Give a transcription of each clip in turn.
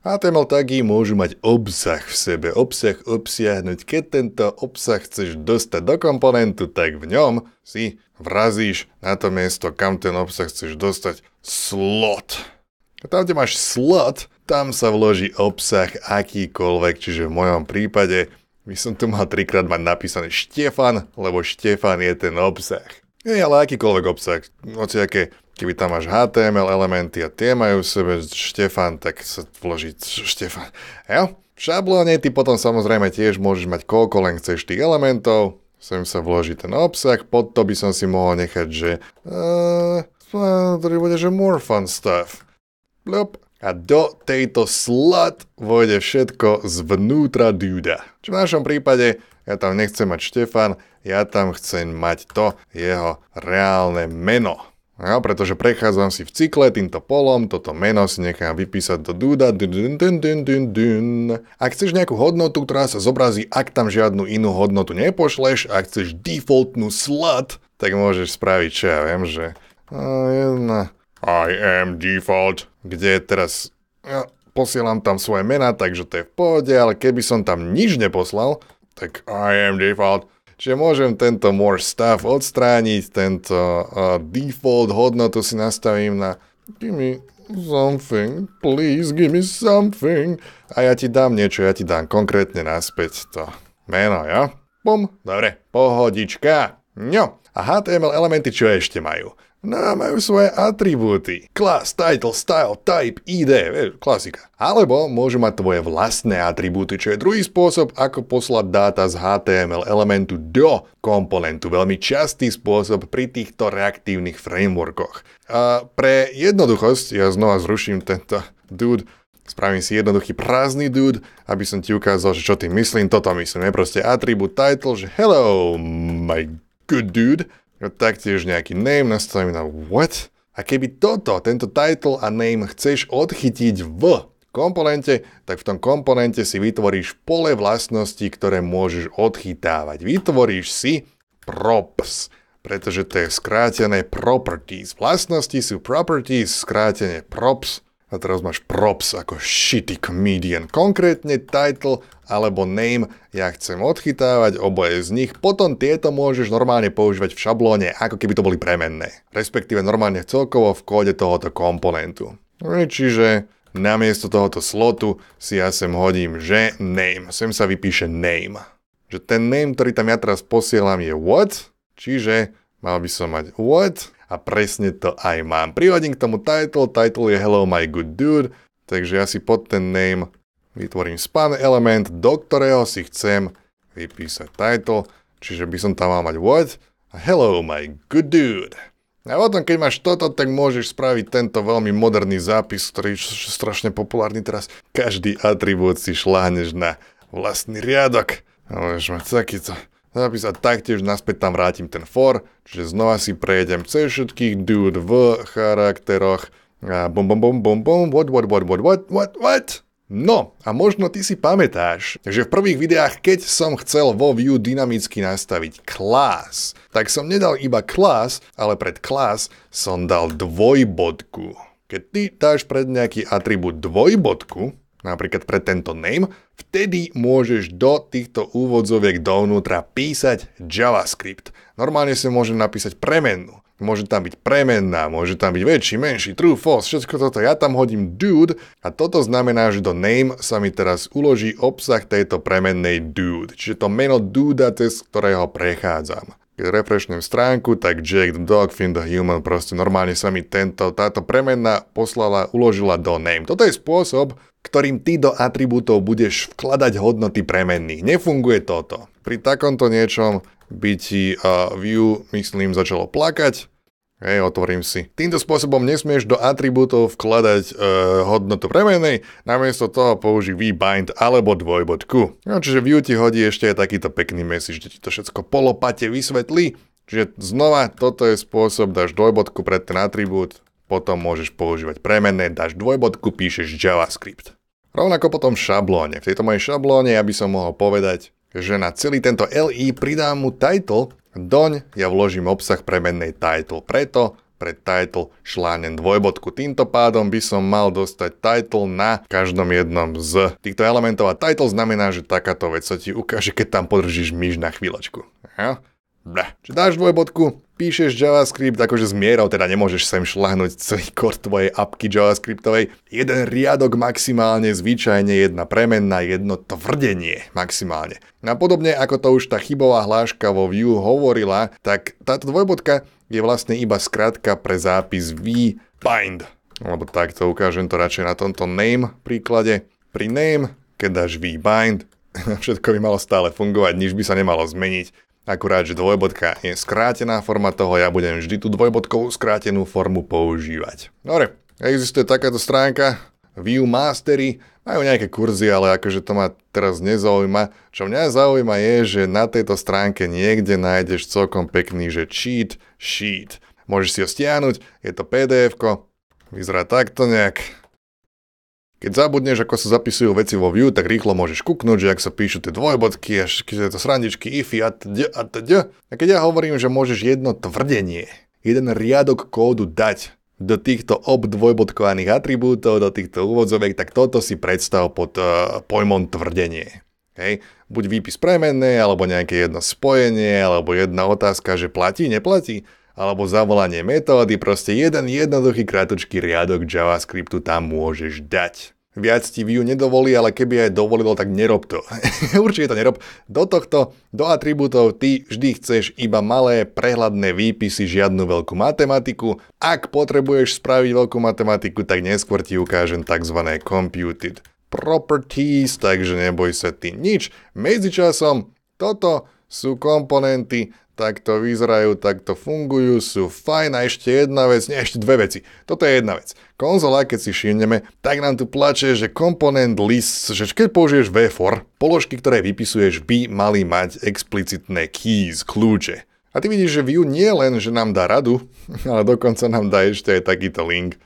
HTML tagy môžu mať obsah v sebe, obsah obsiahnuť. Keď tento obsah chceš dostať do komponentu, tak v ňom si vrazíš na to miesto, kam ten obsah chceš dostať, slot. A tam, kde máš slot, tam sa vloží obsah akýkoľvek, čiže v mojom prípade by som tu mal trikrát mať napísané Štefan, lebo Štefan je ten obsah. Nie, ale akýkoľvek obsah, aké keby tam máš HTML elementy a tie majú v sebe Štefan, tak sa vloží Štefan. Jo? V šablóne ty potom samozrejme tiež môžeš mať koľko len chceš tých elementov, sem sa vloží ten obsah, pod to by som si mohol nechať, že uh, bude, že more fun stuff. Blop. A do tejto slot vojde všetko zvnútra duda. Čo v našom prípade ja tam nechcem mať Štefan, ja tam chcem mať to jeho reálne meno. Ja, no, pretože prechádzam si v cykle týmto polom, toto meno si nechám vypísať do dúda. Dun, dun, dun, dun, dun. Ak chceš nejakú hodnotu, ktorá sa zobrazí, ak tam žiadnu inú hodnotu nepošleš, ak chceš defaultnú slot, tak môžeš spraviť, čo ja viem, že... I am default. Kde teraz... Ja posielam tam svoje mená, takže to je v pohode, ale keby som tam nič neposlal, tak I am default Čiže môžem tento more stuff odstrániť, tento uh, default hodnotu si nastavím na give me something, please give me something a ja ti dám niečo, ja ti dám konkrétne naspäť to meno, jo? Bum, dobre, pohodička. No, a HTML elementy čo ešte majú? No a majú svoje atribúty. Class, title, style, type, ID, vieš, klasika. Alebo môžu mať tvoje vlastné atribúty, čo je druhý spôsob, ako poslať dáta z HTML elementu do komponentu. Veľmi častý spôsob pri týchto reaktívnych frameworkoch. A pre jednoduchosť, ja znova zruším tento dude, Spravím si jednoduchý prázdny dude, aby som ti ukázal, že čo ty myslím, toto myslím. Je proste atribút title, že hello, my good dude. No taktiež nejaký name, nastavím na what. A keby toto, tento title a name chceš odchytiť v komponente, tak v tom komponente si vytvoríš pole vlastností, ktoré môžeš odchytávať. Vytvoríš si props, pretože to je skrátené properties. Vlastnosti sú properties, skrátené props, a teraz máš props ako shitty comedian, konkrétne title alebo name, ja chcem odchytávať oboje z nich, potom tieto môžeš normálne používať v šablóne, ako keby to boli premenné, respektíve normálne celkovo v kóde tohoto komponentu. No čiže namiesto tohoto slotu si ja sem hodím, že name, sem sa vypíše name. Že ten name, ktorý tam ja teraz posielam je what, čiže Mal by som mať what? A presne to aj mám. Prihodím k tomu title, title je hello my good dude, takže ja si pod ten name vytvorím span element, do ktorého si chcem vypísať title, čiže by som tam mal mať what? A hello my good dude. A potom, keď máš toto, tak môžeš spraviť tento veľmi moderný zápis, ktorý je strašne populárny teraz. Každý atribút si šláhneš na vlastný riadok. A môžeš mať takýto Napis a taktiež naspäť tam vrátim ten for, čiže znova si prejdem cez všetkých dude v charakteroch. A bom, bom, bom, bom, bom, what, what, what, what, what, what, what? No, a možno ty si pamätáš, že v prvých videách, keď som chcel vo View dynamicky nastaviť class, tak som nedal iba class, ale pred class som dal dvojbodku. Keď ty dáš pred nejaký atribút dvojbodku, napríklad pre tento name, vtedy môžeš do týchto úvodzoviek dovnútra písať JavaScript. Normálne si môžem napísať premennú. Môže tam byť premenná, môže tam byť väčší, menší, true, false, všetko toto. Ja tam hodím dude a toto znamená, že do name sa mi teraz uloží obsah tejto premennej dude. Čiže to meno duda, cez ktorého prechádzam keď refreshnem stránku, tak Jack the Dog, Finn the Human, proste normálne sa mi tento, táto premenná poslala, uložila do name. Toto je spôsob, ktorým ty do atribútov budeš vkladať hodnoty premenných. Nefunguje toto. Pri takomto niečom by ti uh, view, myslím, začalo plakať. Hej, otvorím si. Týmto spôsobom nesmieš do atribútov vkladať uh, hodnotu premenej, namiesto toho použij vbind alebo dvojbodku. No, čiže view ti hodí ešte aj takýto pekný mesič, že ti to všetko polopate vysvetlí. Čiže znova, toto je spôsob, dáš dvojbodku pred ten atribút, potom môžeš používať premenné, dáš dvojbodku, píšeš JavaScript. Rovnako potom šablóne. V tejto mojej šablóne ja by som mohol povedať, že na celý tento LI pridám mu title, doň ja vložím obsah premennej title. Preto pre title šlánem dvojbodku. Týmto pádom by som mal dostať title na každom jednom z týchto elementov a title znamená, že takáto vec sa ti ukáže, keď tam podržíš myš na chvíľočku. Ja? Čiže dáš dvojbodku, píšeš JavaScript akože s mierou, teda nemôžeš sem šlahnuť celý kort tvojej apky JavaScriptovej. Jeden riadok maximálne, zvyčajne jedna premenná, jedno tvrdenie maximálne. podobne ako to už tá chybová hláška vo Vue hovorila, tak táto dvojbodka je vlastne iba skratka pre zápis vbind. Lebo takto ukážem to radšej na tomto name príklade. Pri name, keď dáš vbind, všetko by malo stále fungovať, nič by sa nemalo zmeniť. Akurát, že dvojbodka je skrátená forma toho, ja budem vždy tú dvojbodkovú skrátenú formu používať. Dobre, existuje takáto stránka, View Mastery, majú nejaké kurzy, ale akože to ma teraz nezaujíma. Čo mňa zaujíma je, že na tejto stránke niekde nájdeš celkom pekný, že cheat sheet. Môžeš si ho stiahnuť, je to pdf vyzerá takto nejak, keď zabudneš, ako sa zapisujú veci vo Vue, tak rýchlo môžeš kúknúť, že ak sa píšu tie dvojbodky, až keď to srandičky, ify a td, a td. A keď ja hovorím, že môžeš jedno tvrdenie, jeden riadok kódu dať do týchto obdvojbodkovaných atribútov, do týchto úvodzoviek, tak toto si predstav pod uh, pojmom tvrdenie. Hej. Buď výpis premenné, alebo nejaké jedno spojenie, alebo jedna otázka, že platí, neplatí alebo zavolanie metódy, proste jeden jednoduchý krátočký riadok JavaScriptu tam môžeš dať. Viac ti view nedovolí, ale keby aj dovolilo, tak nerob to. Určite to nerob. Do tohto, do atribútov ty vždy chceš iba malé prehľadné výpisy, žiadnu veľkú matematiku. Ak potrebuješ spraviť veľkú matematiku, tak neskôr ti ukážem tzv. computed properties, takže neboj sa ty nič. Medzičasom toto sú komponenty takto vyzerajú, takto fungujú, sú fajn a ešte jedna vec, nie ešte dve veci. Toto je jedna vec. Konzola, keď si všimneme, tak nám tu plače, že komponent list, že keď použiješ V4, položky, ktoré vypisuješ, by mali mať explicitné keys, kľúče. A ty vidíš, že Vue nie len, že nám dá radu, ale dokonca nám dá ešte aj takýto link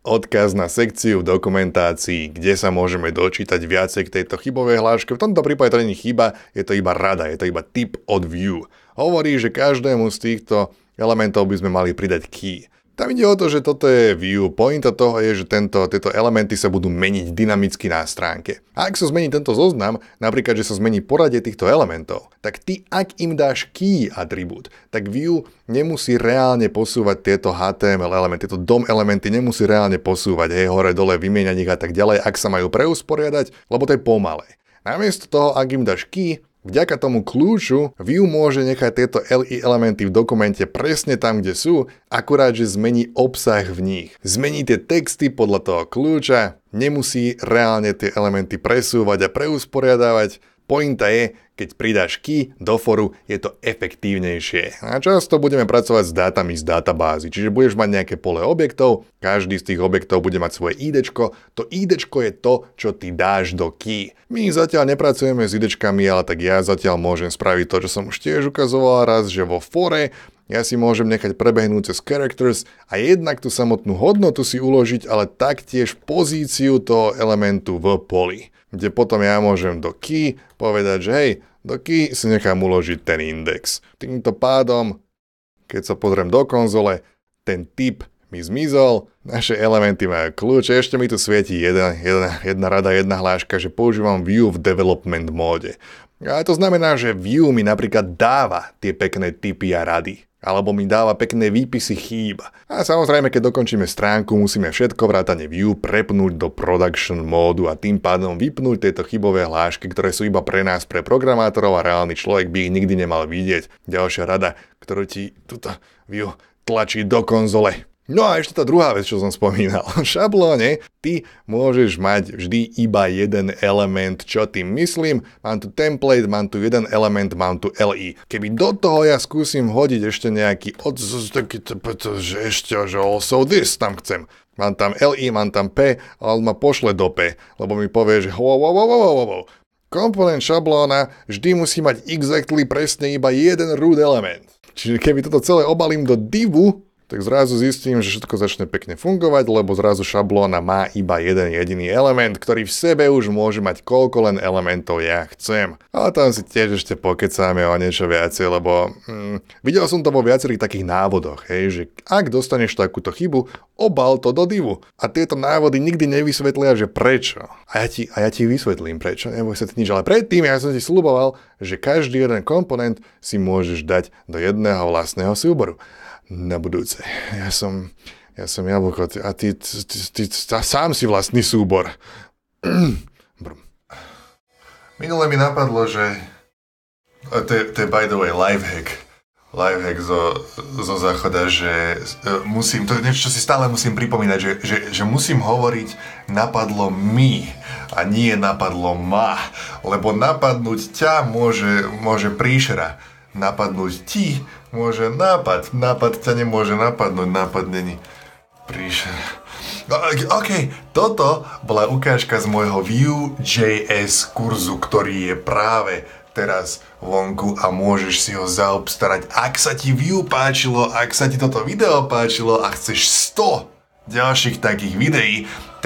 odkaz na sekciu v dokumentácii, kde sa môžeme dočítať viacej k tejto chybovej hláške. V tomto prípade to nie je chyba, je to iba rada, je to iba tip od view. Hovorí, že každému z týchto elementov by sme mali pridať key. Tam ide o to, že toto je viewpoint a toho je, že tento, tieto elementy sa budú meniť dynamicky na stránke. A ak sa zmení tento zoznam, napríklad, že sa zmení poradie týchto elementov, tak ty, ak im dáš key atribút, tak view nemusí reálne posúvať tieto HTML elementy, tieto DOM elementy nemusí reálne posúvať, hej, hore, dole, vymieňať ich a tak ďalej, ak sa majú preusporiadať, lebo to je pomalé. Namiesto toho, ak im dáš key, Vďaka tomu kľúču view môže nechať tieto LI elementy v dokumente presne tam, kde sú, akurát, že zmení obsah v nich. Zmení tie texty podľa toho kľúča, nemusí reálne tie elementy presúvať a preusporiadávať, Pointa je, keď pridáš key do foru, je to efektívnejšie. A často budeme pracovať s dátami z databázy, čiže budeš mať nejaké pole objektov, každý z tých objektov bude mať svoje ID, to ID je to, čo ty dáš do key. My zatiaľ nepracujeme s ID, ale tak ja zatiaľ môžem spraviť to, čo som už tiež ukazoval raz, že vo fore ja si môžem nechať prebehnúť cez characters a jednak tú samotnú hodnotu si uložiť, ale taktiež pozíciu toho elementu v poli kde potom ja môžem do key povedať, že hej, do key si nechám uložiť ten index. Týmto pádom, keď sa pozriem do konzole, ten typ mi zmizol, naše elementy majú kľúč, ešte mi tu svieti jedna, jedna, jedna rada, jedna hláška, že používam view v development móde. A to znamená, že view mi napríklad dáva tie pekné typy a rady alebo mi dáva pekné výpisy chýb. A samozrejme, keď dokončíme stránku, musíme všetko vrátane view prepnúť do production módu a tým pádom vypnúť tieto chybové hlášky, ktoré sú iba pre nás, pre programátorov a reálny človek by ich nikdy nemal vidieť. Ďalšia rada, ktorú ti tuto view tlačí do konzole. No a ešte tá druhá vec, čo som spomínal. V šablóne ty môžeš mať vždy iba jeden element, čo tým myslím. Mám tu template, mám tu jeden element, mám tu LI. Keby do toho ja skúsim hodiť ešte nejaký od že ešte, že also this tam chcem. Mám tam LI, mám tam P, ale on ma pošle do P, lebo mi povie, že ho, ho, ho, ho, ho, ho. Komponent šablóna vždy musí mať exactly presne iba jeden root element. Čiže keby toto celé obalím do divu, tak zrazu zistím, že všetko začne pekne fungovať, lebo zrazu šablóna má iba jeden jediný element, ktorý v sebe už môže mať koľko len elementov ja chcem. Ale tam si tiež ešte pokecáme o niečo viacej, lebo hmm, videl som to vo viacerých takých návodoch, hej, že ak dostaneš takúto chybu, obal to do divu. A tieto návody nikdy nevysvetlia, že prečo. A ja ti, a ja ti vysvetlím prečo, neboj sa nič, ale predtým ja som ti sluboval, že každý jeden komponent si môžeš dať do jedného vlastného súboru na budúce. Ja som, ja som jablko a ty, ty, ty, ty sám si vlastný súbor. Minule mi napadlo, že to je, to je by the way lifehack lifehack zo, zo záchoda, že e, musím, to je niečo, čo si stále musím pripomínať, že, že, že musím hovoriť napadlo mi a nie napadlo ma, lebo napadnúť ťa môže, môže príšera. Napadnúť ti môže nápad. Nápad ťa nemôže napadnúť. Nápad není príšer. No, OK, toto bola ukážka z môjho Vue.js kurzu, ktorý je práve teraz vonku a môžeš si ho zaobstarať. Ak sa ti Vue páčilo, ak sa ti toto video páčilo a chceš 100 ďalších takých videí,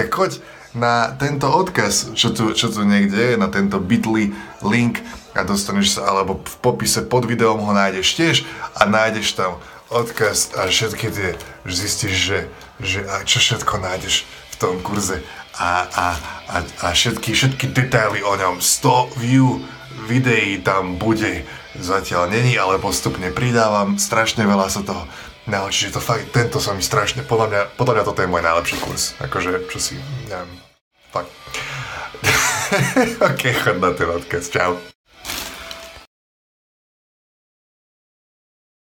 tak choď na tento odkaz, čo tu, čo tu niekde je, na tento bit.ly link a dostaneš sa, alebo v popise pod videom ho nájdeš tiež a nájdeš tam odkaz a všetky tie, zistíš, že, že a čo všetko nájdeš v tom kurze a, a, a, a všetky, všetky detaily o ňom, 100 view videí tam bude, zatiaľ není, ale postupne pridávam, strašne veľa sa toho naučí, že to fakt, tento sa mi strašne, podľa mňa, podľa mňa toto je môj najlepší kurz, akože, čo si, neviem, fakt. OK, chod na ten odkaz, čau.